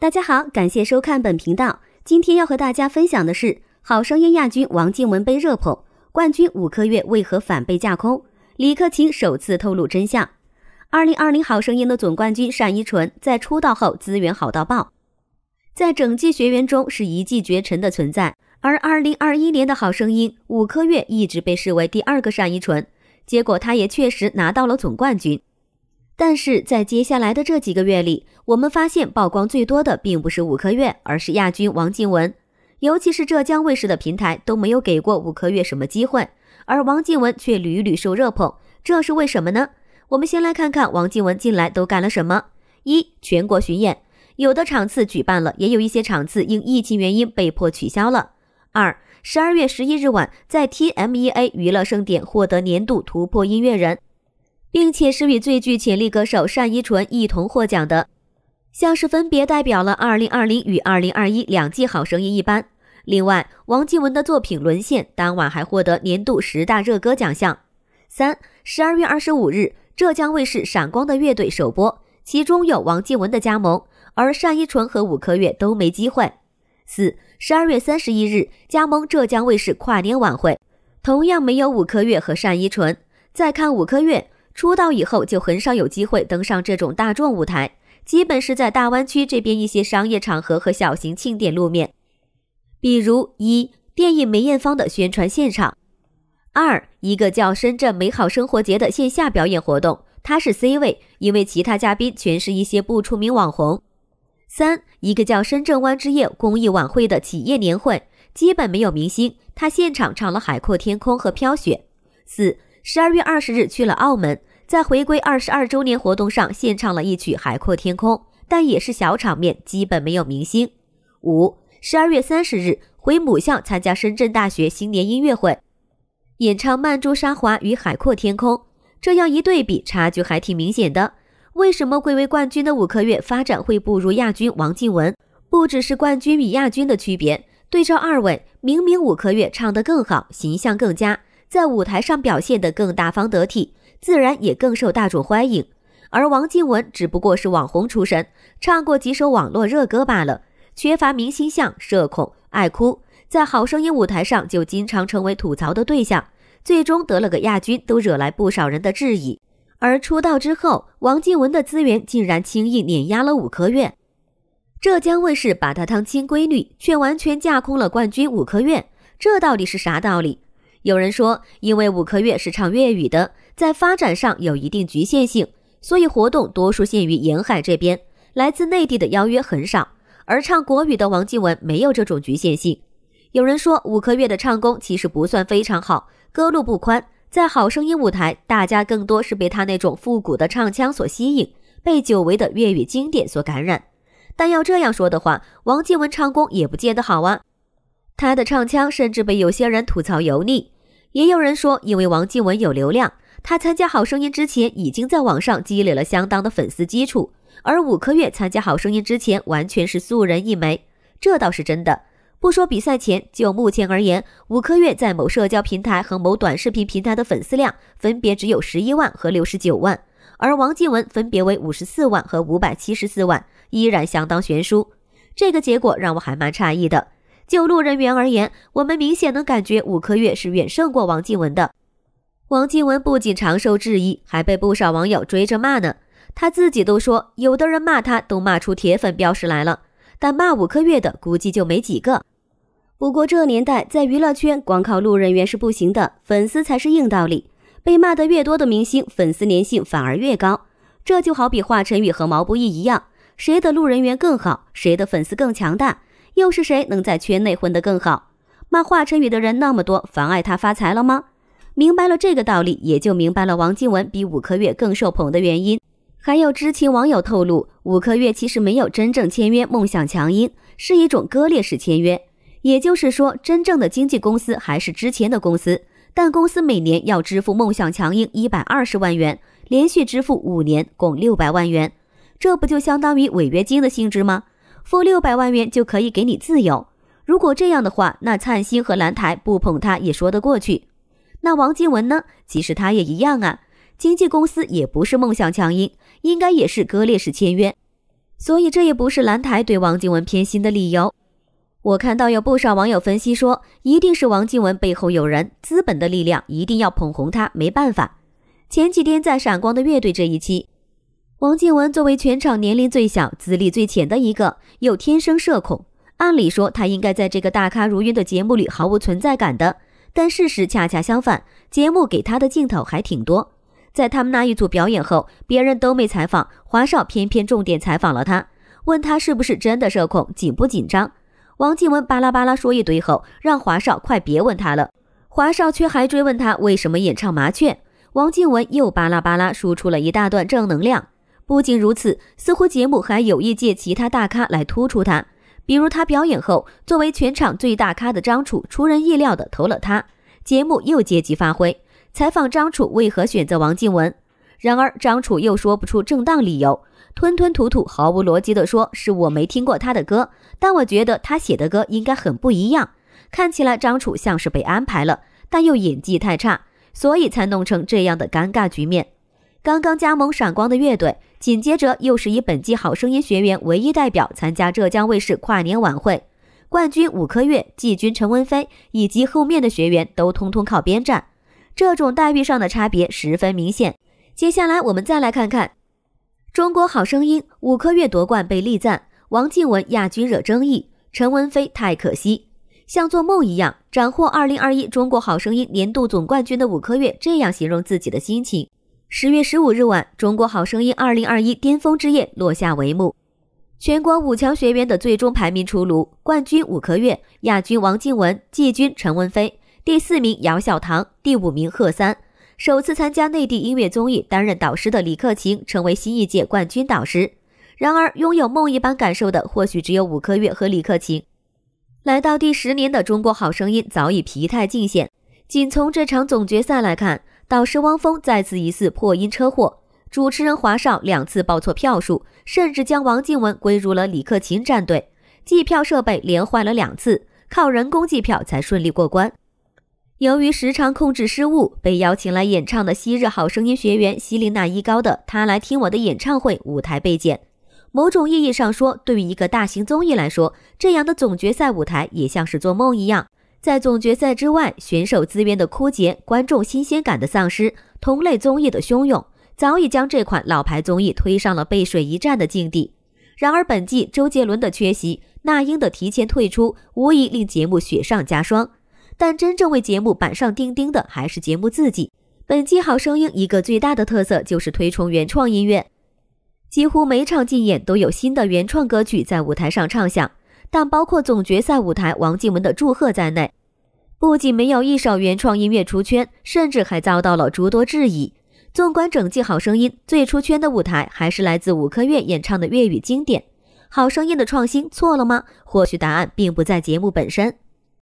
大家好，感谢收看本频道。今天要和大家分享的是《好声音》亚军王靖雯被热捧，冠军五个月为何反被架空？李克勤首次透露真相。二零二零《好声音》的总冠军单依纯在出道后资源好到爆，在整季学员中是一骑绝尘的存在。而二零二一年的好声音，五颗月一直被视为第二个单依纯，结果他也确实拿到了总冠军。但是在接下来的这几个月里，我们发现曝光最多的并不是五颗月，而是亚军王靖雯。尤其是浙江卫视的平台都没有给过五颗月什么机会，而王靖雯却屡屡受热捧，这是为什么呢？我们先来看看王靖雯近来都干了什么。一全国巡演，有的场次举办了，也有一些场次因疫情原因被迫取消了。二十二月十一日晚，在 TMEA 娱乐盛典获得年度突破音乐人，并且是与最具潜力歌手单依纯一同获奖的，像是分别代表了二零二零与二零二一两季好声音一般。另外，王继文的作品《沦陷》当晚还获得年度十大热歌奖项。三十二月二十五日，浙江卫视《闪光的乐队》首播，其中有王继文的加盟，而单依纯和五颗月都没机会。四。十二月三十一日加盟浙江卫视跨年晚会，同样没有五颗月和单依纯。再看五颗月，出道以后就很少有机会登上这种大众舞台，基本是在大湾区这边一些商业场合和小型庆典露面。比如一电影梅艳芳的宣传现场，二一个叫深圳美好生活节的线下表演活动，他是 C 位，因为其他嘉宾全是一些不出名网红。三，一个叫深圳湾之夜公益晚会的企业年会，基本没有明星，他现场唱了《海阔天空》和《飘雪》。四，十二月二十日去了澳门，在回归二十二周年活动上，献唱了一曲《海阔天空》，但也是小场面，基本没有明星。五，十二月三十日回母校参加深圳大学新年音乐会，演唱《曼珠沙华》与《海阔天空》，这样一对比，差距还挺明显的。为什么贵为冠军的五珂月发展会不如亚军王靖雯？不只是冠军与亚军的区别。对照二位，明明五珂月唱得更好，形象更佳，在舞台上表现得更大方得体，自然也更受大众欢迎。而王靖雯只不过是网红出身，唱过几首网络热歌罢了，缺乏明星相，社恐，爱哭，在好声音舞台上就经常成为吐槽的对象，最终得了个亚军，都惹来不少人的质疑。而出道之后，王靖雯的资源竟然轻易碾压了五科院。浙江卫视把她当亲闺女，却完全架空了冠军五科院，这到底是啥道理？有人说，因为五科院是唱粤语的，在发展上有一定局限性，所以活动多数限于沿海这边，来自内地的邀约很少。而唱国语的王靖雯没有这种局限性。有人说，五科院的唱功其实不算非常好，歌路不宽。在好声音舞台，大家更多是被他那种复古的唱腔所吸引，被久违的粤语经典所感染。但要这样说的话，王靖雯唱功也不见得好啊。他的唱腔甚至被有些人吐槽油腻，也有人说因为王靖雯有流量，他参加好声音之前已经在网上积累了相当的粉丝基础，而五颗月参加好声音之前完全是素人一枚，这倒是真的。不说比赛前，就目前而言，五颗月在某社交平台和某短视频平台的粉丝量分别只有十一万和六十九万，而王靖雯分别为五十四万和五百七十四万，依然相当悬殊。这个结果让我还蛮诧异的。就路人缘而言，我们明显能感觉五颗月是远胜过王靖雯的。王靖雯不仅常受质疑，还被不少网友追着骂呢。他自己都说，有的人骂他都骂出铁粉标识来了，但骂五颗月的估计就没几个。不过这年代在娱乐圈，光靠路人缘是不行的，粉丝才是硬道理。被骂得越多的明星，粉丝粘性反而越高。这就好比华晨宇和毛不易一样，谁的路人缘更好，谁的粉丝更强大，又是谁能在圈内混得更好？骂华晨宇的人那么多，妨碍他发财了吗？明白了这个道理，也就明白了王靖雯比五颗月更受捧的原因。还有知情网友透露，五颗月其实没有真正签约梦想强音，是一种割裂式签约。也就是说，真正的经纪公司还是之前的公司，但公司每年要支付梦想强音一百二十万元，连续支付五年，共六百万元，这不就相当于违约金的性质吗？付六百万元就可以给你自由。如果这样的话，那灿星和蓝台不捧他也说得过去。那王静文呢？其实他也一样啊，经纪公司也不是梦想强音，应该也是割裂式签约，所以这也不是蓝台对王静文偏心的理由。我看到有不少网友分析说，一定是王静文背后有人，资本的力量一定要捧红他，没办法。前几天在《闪光的乐队》这一期，王静文作为全场年龄最小、资历最浅的一个，又天生社恐，按理说他应该在这个大咖如云的节目里毫无存在感的，但事实恰恰相反，节目给他的镜头还挺多。在他们那一组表演后，别人都没采访，华少偏偏重点采访了他，问他是不是真的社恐，紧不紧张？王靖文巴拉巴拉说一堆后，让华少快别问她了。华少却还追问他为什么演唱《麻雀》。王靖文又巴拉巴拉输出了一大段正能量。不仅如此，似乎节目还有意借其他大咖来突出他。比如他表演后，作为全场最大咖的张楚出人意料的投了他。节目又借机发挥，采访张楚为何选择王靖文。然而张楚又说不出正当理由，吞吞吐吐、毫无逻辑的说：“是我没听过他的歌，但我觉得他写的歌应该很不一样。”看起来张楚像是被安排了，但又演技太差，所以才弄成这样的尴尬局面。刚刚加盟闪光的乐队，紧接着又是以本季好声音学员唯一代表参加浙江卫视跨年晚会，冠军五科月、季军陈文飞，以及后面的学员都通通靠边站，这种待遇上的差别十分明显。接下来我们再来看看《中国好声音》，五颗月夺冠被力赞，王靖雯亚军惹争议，陈文飞太可惜，像做梦一样。斩获2021《中国好声音》年度总冠军的五颗月这样形容自己的心情。十月十五日晚，《中国好声音》2021巅峰之夜落下帷幕，全国五强学员的最终排名出炉：冠军五颗月，亚军王靖雯，季军陈文飞，第四名姚晓棠，第五名贺三。首次参加内地音乐综艺担任导师的李克勤成为新一届冠军导师。然而，拥有梦一般感受的或许只有伍珂月和李克勤。来到第十年的《中国好声音》早已疲态尽显。仅从这场总决赛来看，导师汪峰再次疑似破音车祸，主持人华少两次报错票数，甚至将王靖雯归入了李克勤战队。计票设备连坏了两次，靠人工计票才顺利过关。由于时长控制失误，被邀请来演唱的昔日好声音学员希林娜依高的他来听我的演唱会舞台被剪。某种意义上说，对于一个大型综艺来说，这样的总决赛舞台也像是做梦一样。在总决赛之外，选手资源的枯竭、观众新鲜感的丧失、同类综艺的汹涌，早已将这款老牌综艺推上了背水一战的境地。然而，本季周杰伦的缺席、那英的提前退出，无疑令节目雪上加霜。但真正为节目板上钉钉的还是节目自己。本季《好声音》一个最大的特色就是推崇原创音乐，几乎每场竞演都有新的原创歌曲在舞台上唱响。但包括总决赛舞台王靖雯的祝贺在内，不仅没有一首原创音乐出圈，甚至还遭到了诸多质疑。纵观整季《好声音》，最出圈的舞台还是来自五科院演唱的粤语经典。好声音的创新错了吗？或许答案并不在节目本身。